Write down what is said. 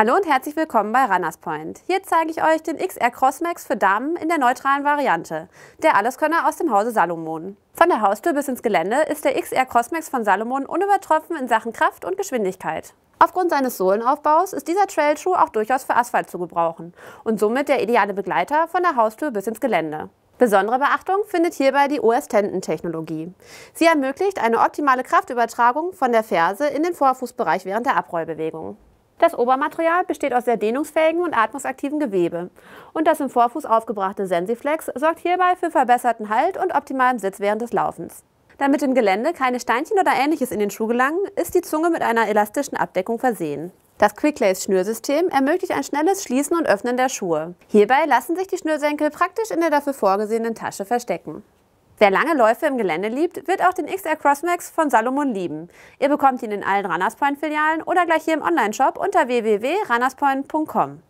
Hallo und herzlich willkommen bei Runners Point. Hier zeige ich euch den XR Crossmax für Damen in der neutralen Variante, der Alleskönner aus dem Hause Salomon. Von der Haustür bis ins Gelände ist der XR Crossmax von Salomon unübertroffen in Sachen Kraft und Geschwindigkeit. Aufgrund seines Sohlenaufbaus ist dieser Trailschuh auch durchaus für Asphalt zu gebrauchen und somit der ideale Begleiter von der Haustür bis ins Gelände. Besondere Beachtung findet hierbei die OS-Tenden-Technologie. Sie ermöglicht eine optimale Kraftübertragung von der Ferse in den Vorfußbereich während der Abrollbewegung. Das Obermaterial besteht aus sehr dehnungsfähigen und atmungsaktiven Gewebe. Und das im Vorfuß aufgebrachte Sensiflex sorgt hierbei für verbesserten Halt und optimalen Sitz während des Laufens. Damit im Gelände keine Steinchen oder ähnliches in den Schuh gelangen, ist die Zunge mit einer elastischen Abdeckung versehen. Das Quicklace-Schnürsystem ermöglicht ein schnelles Schließen und Öffnen der Schuhe. Hierbei lassen sich die Schnürsenkel praktisch in der dafür vorgesehenen Tasche verstecken. Wer lange Läufe im Gelände liebt, wird auch den XR Crossmax von Salomon lieben. Ihr bekommt ihn in allen Runners Point Filialen oder gleich hier im Onlineshop unter www.runnerspoint.com.